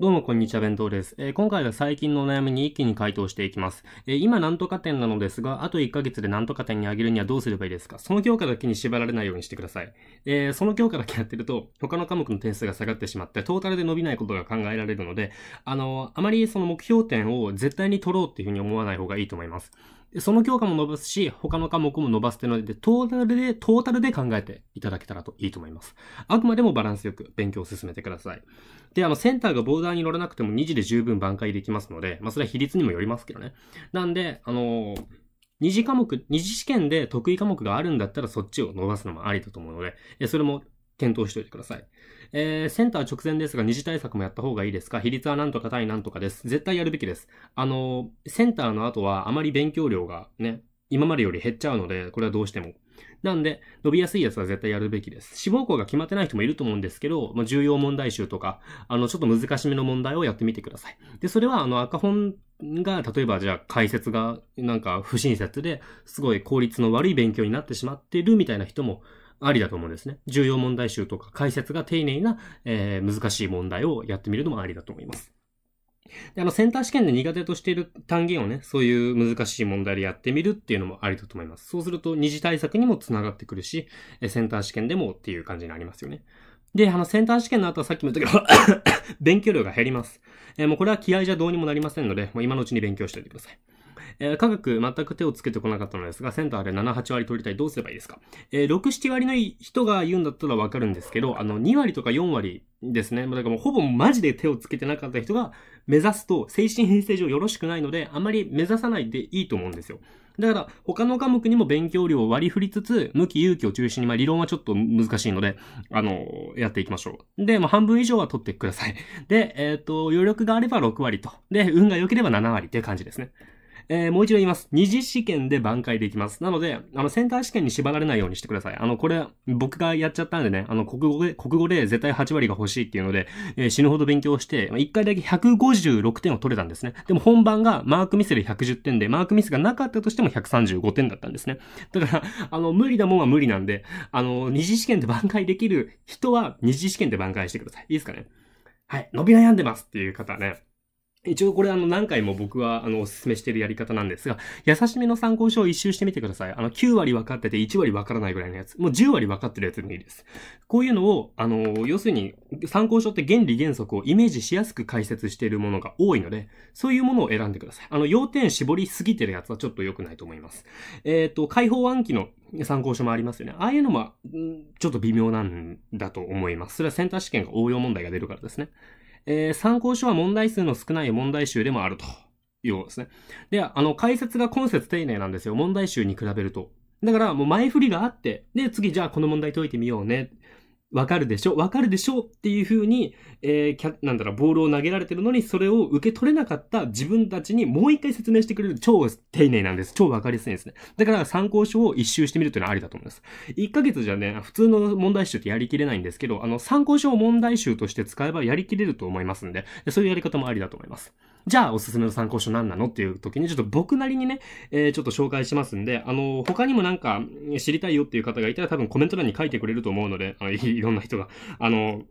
どうもこんにちは、弁当です、えー、今回は最近のお悩みに一気に回答していきます。えー、今なんとか点なのですが、あと1ヶ月でなんとか点に上げるにはどうすればいいですかその教科だけに縛られないようにしてください。えー、その教科だけやってると、他の科目の点数が下がってしまって、トータルで伸びないことが考えられるので、あのあまりその目標点を絶対に取ろうっていうふうに思わない方がいいと思います。その教科も伸ばすし、他の科目も伸ばすっていうので、トータルで、トータルで考えていただけたらといいと思います。あくまでもバランスよく勉強を進めてください。で、あの、センターがボーダーに乗らなくても2次で十分挽回できますので、まあ、それは比率にもよりますけどね。なんで、あのー次科目、二次試験で得意科目があるんだったらそっちを伸ばすのもありだと思うので、それも検討しておいてください。えー、センター直前ですが、二次対策もやった方がいいですか比率はなんとか対なんとかです。絶対やるべきです。あのセンターの後はあまり勉強量がね、今までより減っちゃうので、これはどうしても。なんで、伸びやすいやつは絶対やるべきです。志望校が決まってない人もいると思うんですけど、まあ、重要問題集とか、あの、ちょっと難しめの問題をやってみてください。で、それは、あの、赤本が、例えばじゃあ解説がなんか不親切ですごい効率の悪い勉強になってしまってるみたいな人もありだと思うんですね。重要問題集とか解説が丁寧な、えー、難しい問題をやってみるのもありだと思います。で、あの、センター試験で苦手としている単元をね、そういう難しい問題でやってみるっていうのもありだと思います。そうすると、二次対策にもつながってくるし、センター試験でもっていう感じになりますよね。で、あの、センター試験の後はさっきも言ったけど 勉強量が減ります。えー、もうこれは気合じゃどうにもなりませんので、もう今のうちに勉強しておいてください。えー、科学全く手をつけてこなかったのですが、センターで7、8割取りたい。どうすればいいですかえー、6、7割の人が言うんだったらわかるんですけど、あの、2割とか4割ですね。だからもうほぼマジで手をつけてなかった人が目指すと精神衛生上よろしくないので、あまり目指さないでいいと思うんですよ。だから、他の科目にも勉強量を割り振りつつ、向き勇気を中心に、まあ理論はちょっと難しいので、あの、やっていきましょう。で、まあ半分以上は取ってください。で、えっ、ー、と、余力があれば6割と。で、運が良ければ7割っていう感じですね。えー、もう一度言います。二次試験で挽回できます。なので、あの、センター試験に縛られないようにしてください。あの、これ、僕がやっちゃったんでね、あの、国語で、国語で絶対8割が欲しいっていうので、えー、死ぬほど勉強して、1回だけ156点を取れたんですね。でも本番がマークミスで110点で、マークミスがなかったとしても135点だったんですね。だから、あの、無理だもんは無理なんで、あの、二次試験で挽回できる人は、二次試験で挽回してください。いいですかねはい。伸び悩んでますっていう方はね。一応これあの何回も僕はあのお勧めしてるやり方なんですが、優しめの参考書を一周してみてください。あの9割分かってて1割分からないぐらいのやつ。もう10割分かってるやつでもいいです。こういうのを、あの、要するに参考書って原理原則をイメージしやすく解説しているものが多いので、そういうものを選んでください。あの、要点絞りすぎてるやつはちょっと良くないと思います。えっ、ー、と、解放暗記の参考書もありますよね。ああいうのも、ちょっと微妙なんだと思います。それはセンター試験が応用問題が出るからですね。えー、参考書は問題数の少ない問題集でもあるということですね。で、あの、解説が今節丁寧なんですよ。問題集に比べると。だから、もう前振りがあって、で、次、じゃあこの問題解いてみようね。わかるでしょわかるでしょっていう風に、えー、なんだろう、ボールを投げられてるのに、それを受け取れなかった自分たちにもう一回説明してくれる超丁寧なんです。超わかりやすいんですね。だから参考書を一周してみるというのはありだと思います。1ヶ月じゃね、普通の問題集ってやりきれないんですけど、あの、参考書を問題集として使えばやりきれると思いますんで、そういうやり方もありだと思います。じゃあおすすめの参考書何なのっていう時にちょっと僕なりにね、えー、ちょっと紹介しますんで、あの、他にもなんか知りたいよっていう方がいたら多分コメント欄に書いてくれると思うので、あのいろんな人が、あの、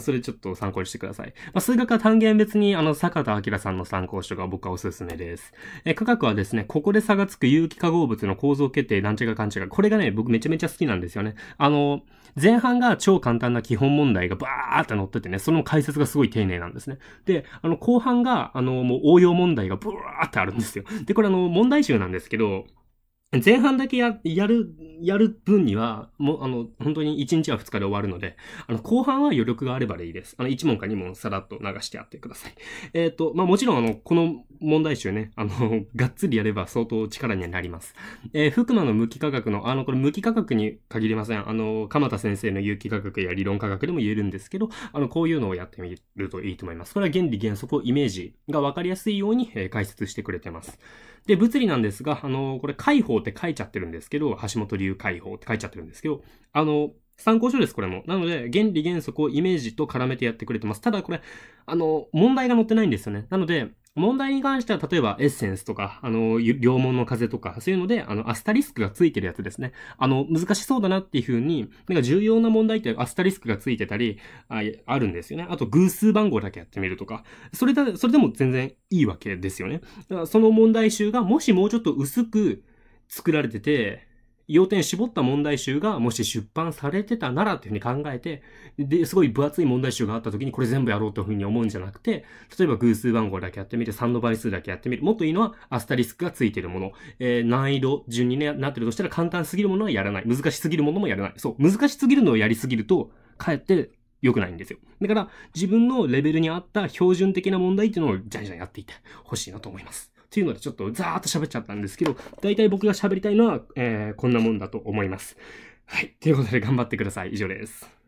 それちょっと参考にしてください。まあ、数学は単元別に、あの、坂田明さんの参考書が僕はおすすめです。え、科学はですね、ここで差がつく有機化合物の構造決定、なんかかんちゃか。これがね、僕めちゃめちゃ好きなんですよね。あの、前半が超簡単な基本問題がバーって載っててね、その解説がすごい丁寧なんですね。で、あの、後半が、あの、もう応用問題がブワーってあるんですよ。で、これあの、問題集なんですけど、前半だけや、やる、やる分には、もう、あの、本当に1日は2日で終わるので、あの、後半は余力があればでいいです。あの、1問か2問さらっと流してやってください。えっ、ー、と、まあ、もちろん、あの、この問題集ね、あの、がっつりやれば相当力にはなります。えー、福間の無機化学の、あの、これ無機化学に限りません。あの、鎌田先生の有機化学や理論化学でも言えるんですけど、あの、こういうのをやってみるといいと思います。これは原理原則をイメージがわかりやすいように、えー、解説してくれてます。で、物理なんですが、あの、これ解放って書いちゃってるんですけど、橋本流解放って書いちゃってるんですけど、あの、参考書です、これも。なので、原理原則をイメージと絡めてやってくれてます。ただ、これ、あの、問題が載ってないんですよね。なので、問題に関しては、例えばエッセンスとか、あの、両門の風とか、そういうので、あの、アスタリスクがついてるやつですね。あの、難しそうだなっていうふうに、なんか重要な問題ってアスタリスクがついてたり、ああるんですよね。あと、偶数番号だけやってみるとか。それだ、それでも全然いいわけですよね。だからその問題集がもしもうちょっと薄く作られてて、要点絞った問題集がもし出版されてたならっていうふうに考えて、で、すごい分厚い問題集があった時にこれ全部やろうというふうに思うんじゃなくて、例えば偶数番号だけやってみて、3の倍数だけやってみる。もっといいのはアスタリスクがついてるもの。えー、難易度順に、ね、なってるとしたら簡単すぎるものはやらない。難しすぎるものもやらない。そう、難しすぎるのをやりすぎると、かえって良くないんですよ。だから、自分のレベルに合った標準的な問題っていうのをじゃんじゃんやっていってほしいなと思います。っていうのでちょっとザーっと喋っちゃったんですけど、大体僕が喋りたいのは、えー、こんなもんだと思います。はい。ということで頑張ってください。以上です。